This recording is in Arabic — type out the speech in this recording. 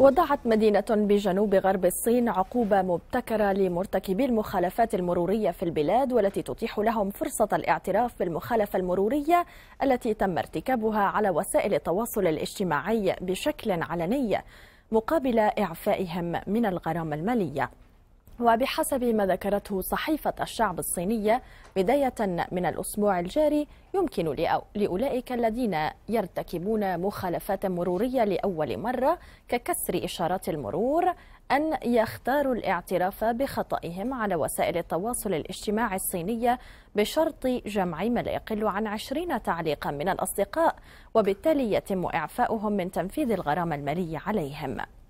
وضعت مدينة بجنوب غرب الصين عقوبة مبتكرة لمرتكبي المخالفات المرورية في البلاد والتي تتيح لهم فرصة الاعتراف بالمخالفة المرورية التي تم ارتكابها على وسائل التواصل الاجتماعي بشكل علني مقابل إعفائهم من الغرامة المالية وبحسب ما ذكرته صحيفة الشعب الصينية بداية من الأسبوع الجاري يمكن لأولئك الذين يرتكبون مخالفات مرورية لأول مرة ككسر إشارات المرور أن يختاروا الاعتراف بخطئهم على وسائل التواصل الاجتماعي الصينية بشرط جمع ما لا يقل عن 20 تعليقا من الأصدقاء وبالتالي يتم إعفاؤهم من تنفيذ الغرامة المالية عليهم